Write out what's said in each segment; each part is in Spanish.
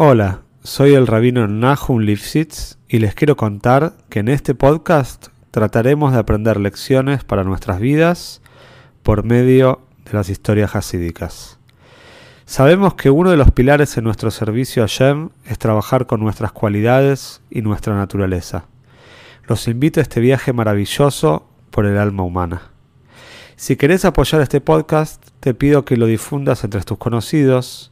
Hola, soy el rabino Nahum Lifshitz y les quiero contar que en este podcast trataremos de aprender lecciones para nuestras vidas por medio de las historias hasídicas. Sabemos que uno de los pilares en nuestro servicio a Yem es trabajar con nuestras cualidades y nuestra naturaleza. Los invito a este viaje maravilloso por el alma humana. Si querés apoyar este podcast, te pido que lo difundas entre tus conocidos,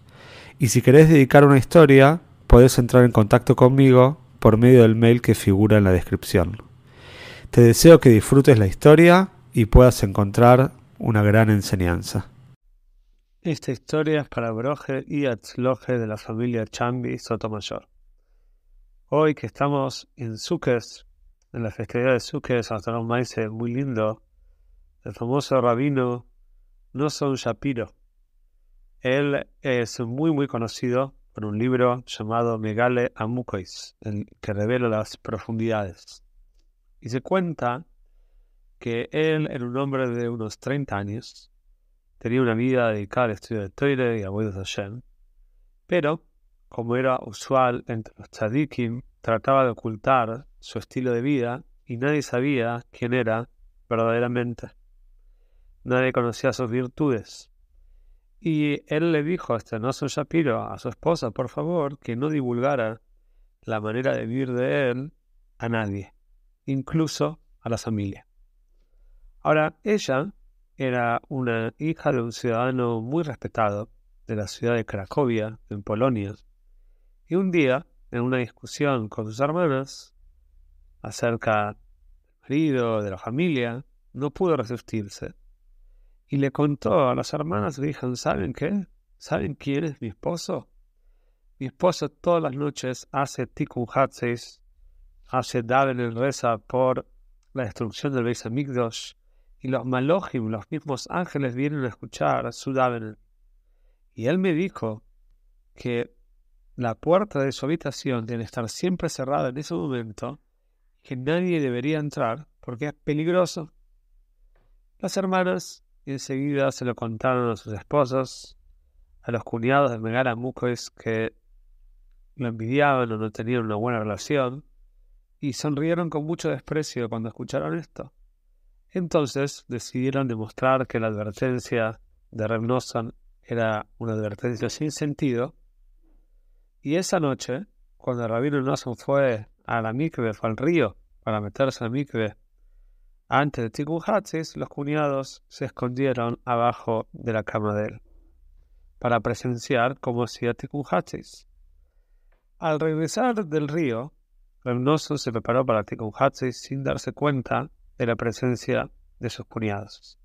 y si querés dedicar una historia, podés entrar en contacto conmigo por medio del mail que figura en la descripción. Te deseo que disfrutes la historia y puedas encontrar una gran enseñanza. Esta historia es para Broje y Atzloje de la familia Chambi Sotomayor. Hoy que estamos en Suques, en la festividad de Suques, hasta un maíz muy lindo, el famoso rabino no son Shapiro él es muy, muy conocido por un libro llamado Megale Amukois, que revela las profundidades. Y se cuenta que él era un hombre de unos 30 años, tenía una vida dedicada al estudio de Toire y a de pero, como era usual entre los tzadikim, trataba de ocultar su estilo de vida y nadie sabía quién era verdaderamente. Nadie conocía sus virtudes. Y él le dijo a Stenoso Shapiro, a su esposa, por favor, que no divulgara la manera de vivir de él a nadie, incluso a la familia. Ahora, ella era una hija de un ciudadano muy respetado de la ciudad de Cracovia, en Polonia, y un día, en una discusión con sus hermanas acerca del marido, de la familia, no pudo resistirse y le contó a las hermanas, dijeron, ¿saben qué? ¿Saben quién es mi esposo? Mi esposo todas las noches hace tikkun hatzis, hace daven el reza por la destrucción del Beis Amigdosh, y los malojim, los mismos ángeles, vienen a escuchar a su daven. Y él me dijo que la puerta de su habitación debe estar siempre cerrada en ese momento, que nadie debería entrar porque es peligroso. Las hermanas y enseguida se lo contaron a sus esposas, a los cuñados de Megara Mucois que lo envidiaban o no tenían una buena relación, y sonrieron con mucho desprecio cuando escucharon esto. Entonces decidieron demostrar que la advertencia de Remnosan era una advertencia sin sentido, y esa noche, cuando el rabino Nosson fue a la mikve, fue al río para meterse a la mikve antes de Ticujatzis, los cuñados se escondieron abajo de la cama de él para presenciar cómo hacía Ticujatzis. Al regresar del río, Reynoso se preparó para Ticujatzis sin darse cuenta de la presencia de sus cuñados.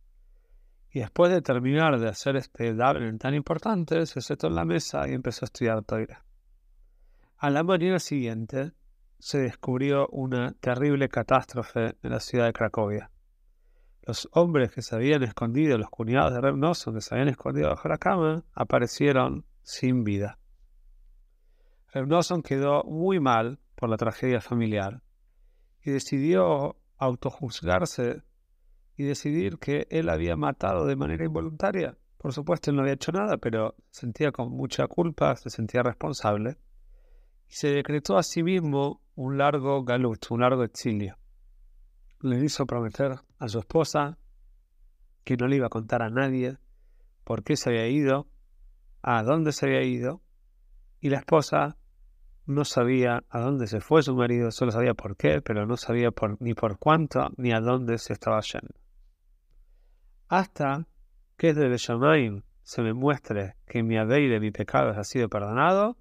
Y después de terminar de hacer este dabbling tan importante, se sentó en la mesa y empezó a estudiar Toira. A la mañana siguiente, se descubrió una terrible catástrofe en la ciudad de Cracovia. Los hombres que se habían escondido, los cuñados de Revnosson que se habían escondido bajo la cama, aparecieron sin vida. Revnosson quedó muy mal por la tragedia familiar y decidió autojuzgarse y decidir que él había matado de manera involuntaria. Por supuesto, él no había hecho nada, pero sentía con mucha culpa, se sentía responsable y se decretó a sí mismo un largo galut, un largo exilio. Le hizo prometer a su esposa que no le iba a contar a nadie por qué se había ido, a dónde se había ido, y la esposa no sabía a dónde se fue su marido, solo sabía por qué, pero no sabía por, ni por cuánto ni a dónde se estaba yendo. Hasta que desde Shamaim se me muestre que mi de mi pecado ha sido perdonado,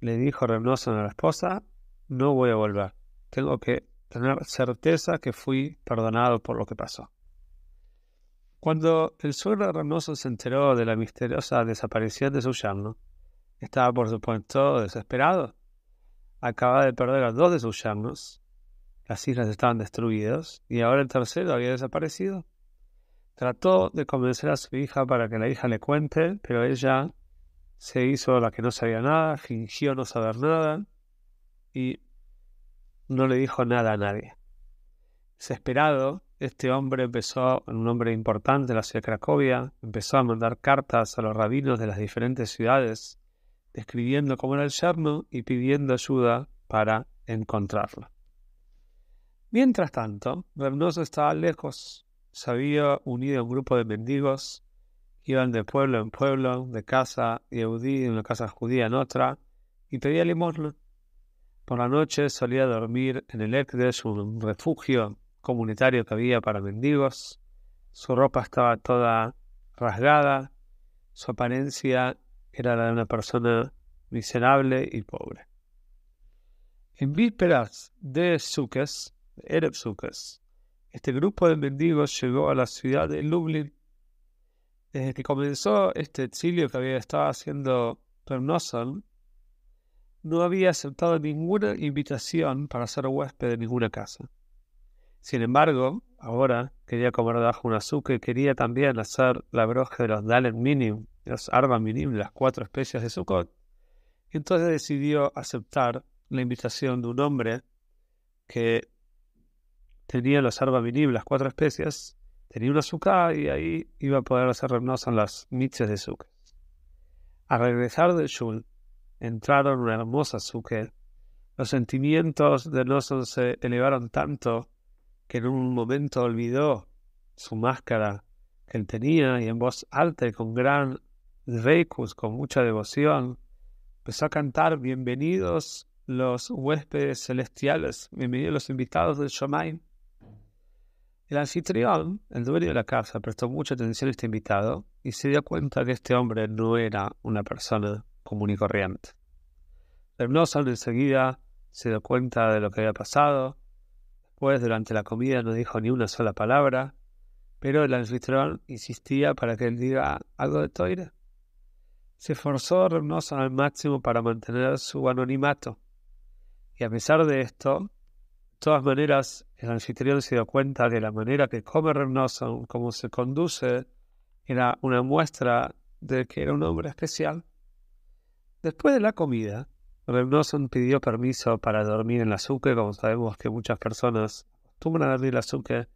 le dijo Reynoso a la esposa, no voy a volver. Tengo que tener certeza que fui perdonado por lo que pasó. Cuando el suegro de se enteró de la misteriosa desaparición de su yerno, estaba por supuesto desesperado. Acababa de perder a dos de sus yernos, las islas estaban destruidas y ahora el tercero había desaparecido. Trató de convencer a su hija para que la hija le cuente, pero ella se hizo la que no sabía nada, fingió no saber nada y no le dijo nada a nadie. Desesperado, este hombre empezó, un hombre importante de la ciudad de Cracovia, empezó a mandar cartas a los rabinos de las diferentes ciudades, describiendo cómo era el yerno y pidiendo ayuda para encontrarlo. Mientras tanto, Bernoso estaba lejos, se había unido a un grupo de mendigos Iban de pueblo en pueblo, de casa yehudí en una casa judía en otra, y pedía limosna. Por la noche solía dormir en el Ekdes, un refugio comunitario que había para mendigos. Su ropa estaba toda rasgada, su apariencia era la de una persona miserable y pobre. En vísperas de Sukes, Ereb este grupo de mendigos llegó a la ciudad de Lublin desde que comenzó este exilio que había estado haciendo Pernozon, no había aceptado ninguna invitación para ser huésped de ninguna casa. Sin embargo, ahora quería comer bajo un azúcar y quería también hacer la broja de los Dalen Minim, los Arba Minim, las cuatro especies de Sukkot. Entonces decidió aceptar la invitación de un hombre que tenía los Arba Minim, las cuatro especies, tenía una azúcar y ahí iba a poder hacer en las miches de azúcar. Al regresar de shul, entraron una hermosa azúcar. Los sentimientos de Nosson se elevaron tanto que en un momento olvidó su máscara que él tenía y en voz alta y con gran recus, con mucha devoción, empezó a cantar Bienvenidos los huéspedes celestiales, bienvenidos los invitados del Shomain. El anfitrión, el dueño de la casa, prestó mucha atención a este invitado y se dio cuenta que este hombre no era una persona común y corriente. Remnoson enseguida se dio cuenta de lo que había pasado. Después, durante la comida, no dijo ni una sola palabra, pero el anfitrión insistía para que él diga algo de Toire. Se esforzó Remnoson al máximo para mantener su anonimato. Y a pesar de esto, todas maneras, el anfitrión se dio cuenta de la manera que come Renowson, como se conduce, era una muestra de que era un hombre especial. Después de la comida, Renowson pidió permiso para dormir en la azúcar, como sabemos que muchas personas acostumbran a dormir en la azúcar.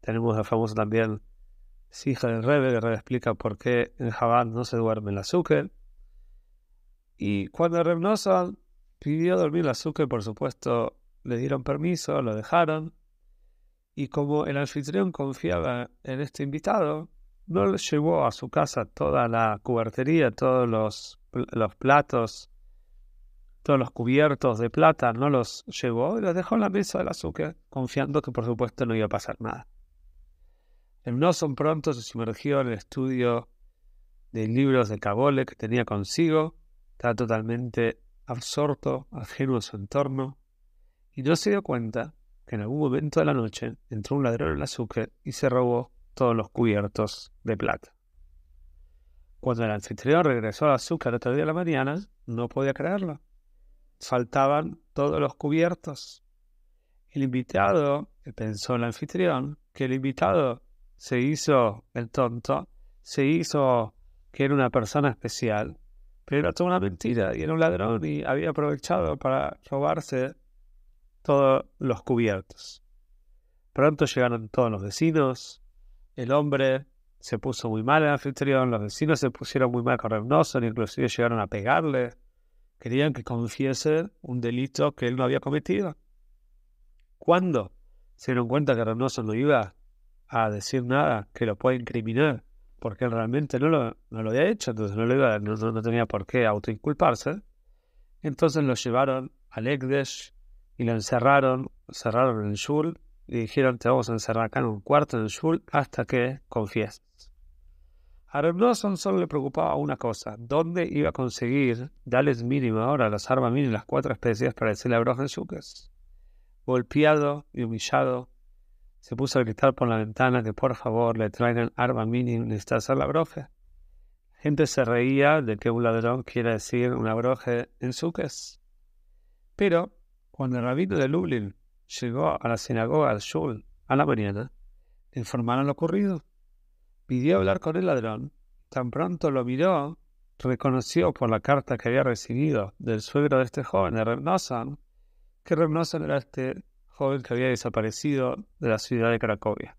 Tenemos la famosa también hija del Rebe, que explica por qué en Jabal no se duerme en la azúcar. Y cuando Renowson pidió dormir en la azúcar, por supuesto, le dieron permiso, lo dejaron, y como el anfitrión confiaba en este invitado, no le llevó a su casa toda la cubertería, todos los, platos, todos los cubiertos de plata, no los llevó y los dejó en la mesa del azúcar, confiando que por supuesto no iba a pasar nada. El son pronto se sumergió en el estudio de libros de Cabole que tenía consigo, estaba totalmente absorto, ajeno a su entorno, y no se dio cuenta que en algún momento de la noche entró un ladrón en la azúcar y se robó todos los cubiertos de plata. Cuando el anfitrión regresó al azúcar a día de la mañana, no podía creerlo. Faltaban todos los cubiertos. El invitado, pensó el anfitrión, que el invitado se hizo el tonto, se hizo que era una persona especial, pero era toda una mentira y era un ladrón y había aprovechado para robarse todos los cubiertos. Pronto llegaron todos los vecinos. El hombre se puso muy mal en anfitrión, los vecinos se pusieron muy mal con Ragnarsson, inclusive llegaron a pegarle. Querían que confiese un delito que él no había cometido. Cuando se dieron cuenta que Ragnarsson no iba a decir nada que lo pueda incriminar? Porque él realmente no lo, había hecho, entonces no, no, tenía por qué autoinculparse. Entonces lo llevaron al Egdesh y lo encerraron, cerraron en el Shul y dijeron te vamos a encerrar acá en un cuarto en hasta que confieses. A solo le preocupaba una cosa, dónde iba a conseguir darles mínima ahora las armas mínimas, las cuatro especies para la broja en Shukes. Golpeado y humillado, se puso a gritar por la ventana que por favor le traigan arma mínimas necesita hacer la broje. Gente se reía de que un ladrón quiera decir una broje en suques. Pero cuando el rabino de Lublin llegó a la sinagoga de Shul a la mañana, informaron lo ocurrido. Pidió hablar con el ladrón. Tan pronto lo miró, reconoció por la carta que había recibido del suegro de este joven, de Rebnosan, que Rebnosan era este joven que había desaparecido de la ciudad de Cracovia.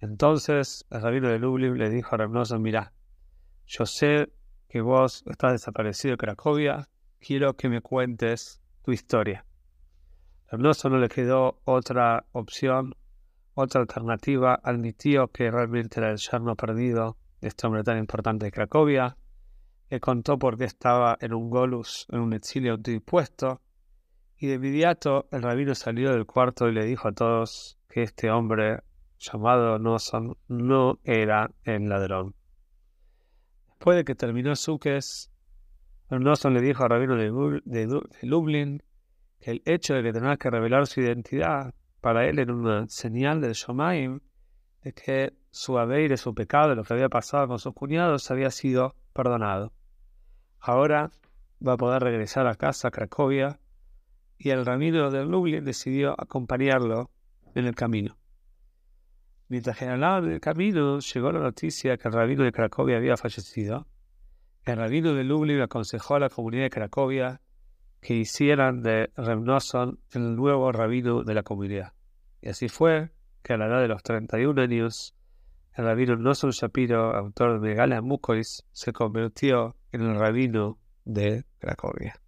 Entonces el rabino de Lublin le dijo a Rebnosan, mirá, yo sé que vos estás desaparecido de Cracovia, quiero que me cuentes tu historia no solo le quedó otra opción, otra alternativa, Al admitió que realmente era el yerno perdido de este hombre tan importante de Cracovia, le contó por qué estaba en un golus, en un exilio autoimpuesto, y de inmediato el rabino salió del cuarto y le dijo a todos que este hombre llamado Noson no era el ladrón. Después de que terminó Suques, Noson le dijo al rabino de, de, de Lublin el hecho de que tenía que revelar su identidad para él era una señal del Shomaim de que su haber y su pecado, lo que había pasado con sus cuñados, había sido perdonado. Ahora va a poder regresar a casa, a Cracovia, y el Ramiro de Lublin decidió acompañarlo en el camino. Mientras que en el camino llegó la noticia que el rabino de Cracovia había fallecido, el rabino de Lublin aconsejó a la comunidad de Cracovia que hicieran de Reb el nuevo rabino de la comunidad. Y así fue que a la edad de los 31 años, el rabino Noson Shapiro, autor de Gala Muklis, se convirtió en el rabino de Cracovia.